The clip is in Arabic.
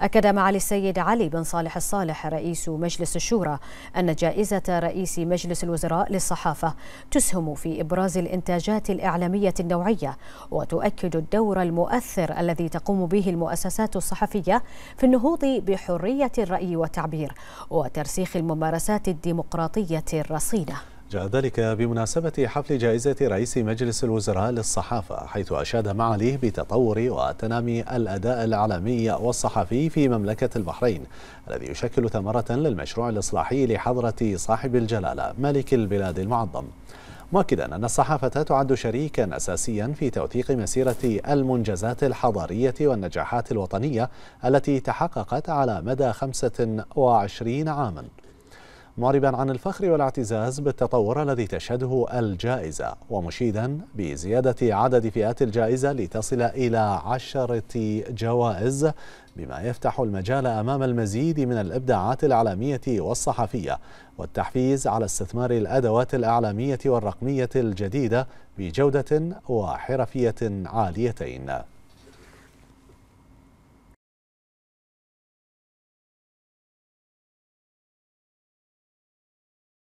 أكد معالي السيد علي بن صالح الصالح رئيس مجلس الشورى أن جائزة رئيس مجلس الوزراء للصحافة تسهم في إبراز الإنتاجات الإعلامية النوعية وتؤكد الدور المؤثر الذي تقوم به المؤسسات الصحفية في النهوض بحرية الرأي والتعبير وترسيخ الممارسات الديمقراطية الرصينة جاء ذلك بمناسبة حفل جائزة رئيس مجلس الوزراء للصحافة حيث أشاد معاليه بتطور وتنامي الأداء الإعلامي والصحفي في مملكة البحرين الذي يشكل ثمرة للمشروع الإصلاحي لحضرة صاحب الجلالة ملك البلاد المعظم مؤكدا أن الصحافة تعد شريكا أساسيا في توثيق مسيرة المنجزات الحضارية والنجاحات الوطنية التي تحققت على مدى 25 عاماً معربا عن الفخر والاعتزاز بالتطور الذي تشهده الجائزة ومشيدا بزيادة عدد فئات الجائزة لتصل إلى عشرة جوائز بما يفتح المجال أمام المزيد من الإبداعات الإعلامية والصحفية والتحفيز على استثمار الأدوات الإعلامية والرقمية الجديدة بجودة وحرفية عاليتين